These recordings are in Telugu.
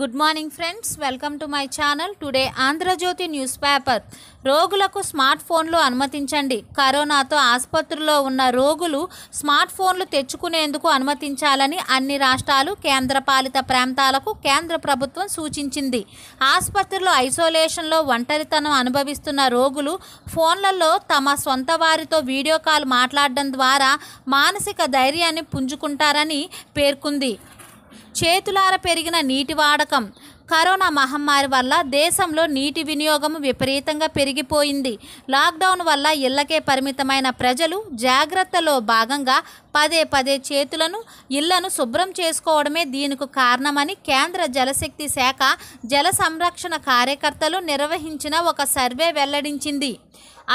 good morning friends welcome to my channel today Andhra Jyothi news paper రోగులకు స్మార్ట్ ఫోన్లు అనుమతించండి కరోనాతో ఆసుపత్రిలో ఉన్న రోగులు స్మార్ట్ ఫోన్లు తెచ్చుకునేందుకు అనుమతించాలని అన్ని రాష్ట్రాలు కేంద్రపాలిత ప్రాంతాలకు కేంద్ర ప్రభుత్వం సూచించింది ఆసుపత్రిలో ఐసోలేషన్లో ఒంటరితనం అనుభవిస్తున్న రోగులు ఫోన్లలో తమ సొంత వారితో వీడియో కాల్ మాట్లాడడం ద్వారా మానసిక ధైర్యాన్ని పుంజుకుంటారని పేర్కొంది చేతులార పెరిగిన నీటి వాడకం కరోనా మహమ్మారి వల్ల దేశంలో నీటి వినియోగం విపరీతంగా పెరిగిపోయింది లాక్డౌన్ వల్ల ఇళ్లకే పరిమితమైన ప్రజలు జాగ్రత్తలో భాగంగా పదే పదే చేతులను ఇళ్లను శుభ్రం చేసుకోవడమే దీనికి కారణమని కేంద్ర జలశక్తి శాఖ జల సంరక్షణ కార్యకర్తలు నిర్వహించిన ఒక సర్వే వెల్లడించింది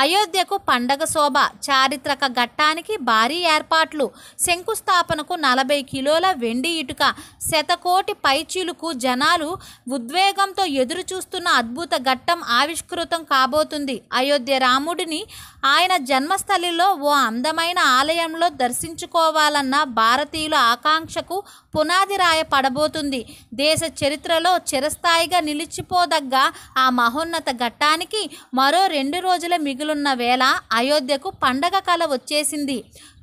అయోధ్యకు పండగ శోభ చారిత్రక ఘట్టానికి భారీ ఏర్పాట్లు శంకుస్థాపనకు నలభై కిలోల వెండి ఇటుక శతకోటి పైచీలుకు జనాలు ఉద్వేగంతో ఎదురు చూస్తున్న అద్భుత ఘట్టం ఆవిష్కృతం కాబోతుంది అయోధ్య రాముడిని ఆయన జన్మస్థలిలో ఓ అందమైన ఆలయంలో దర్శించుకోవాలన్న భారతీయుల ఆకాంక్షకు పునాది రాయపడబోతుంది దేశ చరిత్రలో చిరస్థాయిగా నిలిచిపోదగ్గ ఆ మహోన్నత ఘట్టానికి మరో రెండు రోజుల మిగులు రోజులున్న వేళ అయోధ్యకు పండగ కళ వచ్చేసింది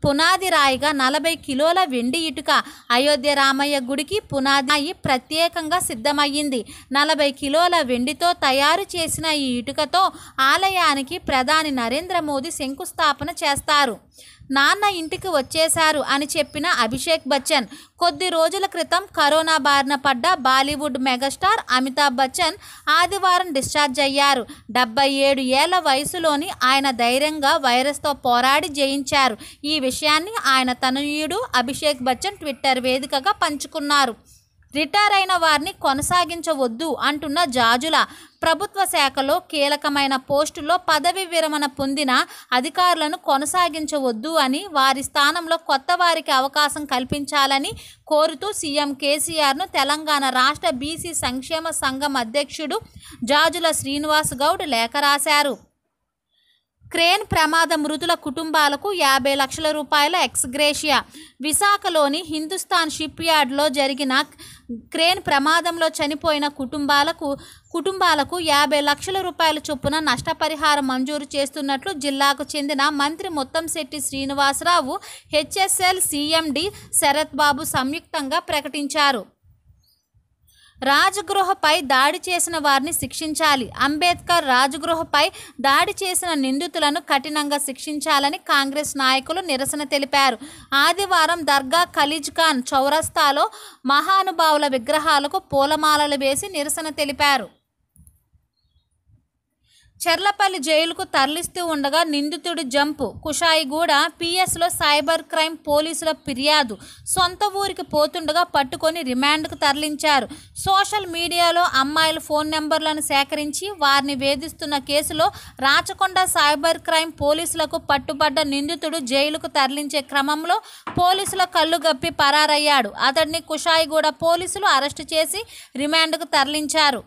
పునాది రాయిగా నలభై కిలోల వెండి ఇటుక అయోధ్య రామయ్య గుడికి పునాది ప్రత్యేకంగా సిద్ధమయ్యింది నలభై కిలోల వెండితో తయారు చేసిన ఈ ఇటుకతో ఆలయానికి ప్రధాని నరేంద్ర మోదీ శంకుస్థాపన చేస్తారు నాన్న ఇంటికి వచ్చేశారు అని చెప్పిన అభిషేక్ బచ్చన్ కొద్ది రోజుల క్రితం కరోనా బారిన పడ్డ బాలీవుడ్ మెగాస్టార్ అమితాబ్ బచ్చన్ ఆదివారం డిశ్చార్జ్ అయ్యారు డెబ్బై ఏడు ఏళ్ల వయసులోని ఆయన ధైర్యంగా వైరస్తో పోరాడి జయించారు ఈ విషయం విషయాన్ని ఆయన తనయుడు అభిషేక్ బచ్చన్ ట్విట్టర్ వేదికగా పంచుకున్నారు రిటైర్ అయిన వారిని కొనసాగించవద్దు అంటున్న జాజుల ప్రభుత్వ శాఖలో కీలకమైన పోస్టులో పదవి విరమణ పొందిన అధికారులను కొనసాగించవద్దు అని వారి స్థానంలో కొత్త వారికి అవకాశం కల్పించాలని కోరుతూ సీఎం కేసీఆర్ను తెలంగాణ రాష్ట్ర బీసీ సంక్షేమ సంఘం అధ్యక్షుడు జాజుల శ్రీనివాస్ గౌడ్ లేఖ రాశారు క్రేన్ ప్రమాద మృతుల కుటుంబాలకు యాభై లక్షల రూపాయల ఎక్స్గ్రేషియా విశాఖలోని హిందుస్థాన్ షిప్ యార్డ్లో జరిగిన క్రేన్ ప్రమాదంలో చనిపోయిన కుటుంబాలకు కుటుంబాలకు యాభై లక్షల రూపాయల చొప్పున నష్టపరిహారం మంజూరు చేస్తున్నట్లు జిల్లాకు చెందిన మంత్రి మొత్తంశెట్టి శ్రీనివాసరావు హెచ్ఎస్ఎల్ సిఎండి శరత్బాబు సంయుక్తంగా ప్రకటించారు రాజగృహపై దాడి చేసిన వారిని శిక్షించాలి అంబేద్కర్ రాజగృహపై దాడి చేసిన నిందితులను కఠినంగా శిక్షించాలని కాంగ్రెస్ నాయకులు నిరసన తెలిపారు ఆదివారం దర్గా ఖలీజ్ ఖాన్ చౌరస్తాలో మహానుభావుల విగ్రహాలకు పూలమాలలు వేసి నిరసన తెలిపారు చెర్లపల్లి జైలుకు తరలిస్తూ ఉండగా నిందితుడు జంపు కుషాయిగూడ పిఎస్లో సైబర్ క్రైమ్ పోలీసుల ఫిర్యాదు సొంత ఊరికి పోతుండగా పట్టుకొని రిమాండ్కు తరలించారు సోషల్ మీడియాలో అమ్మాయిల ఫోన్ నెంబర్లను సేకరించి వారిని వేధిస్తున్న కేసులో రాచకొండ సైబర్ క్రైమ్ పోలీసులకు పట్టుబడ్డ నిందితుడు జైలుకు తరలించే క్రమంలో పోలీసుల కళ్ళు గప్పి పరారయ్యాడు అతడిని కుషాయిగూడ పోలీసులు అరెస్టు చేసి రిమాండ్కు తరలించారు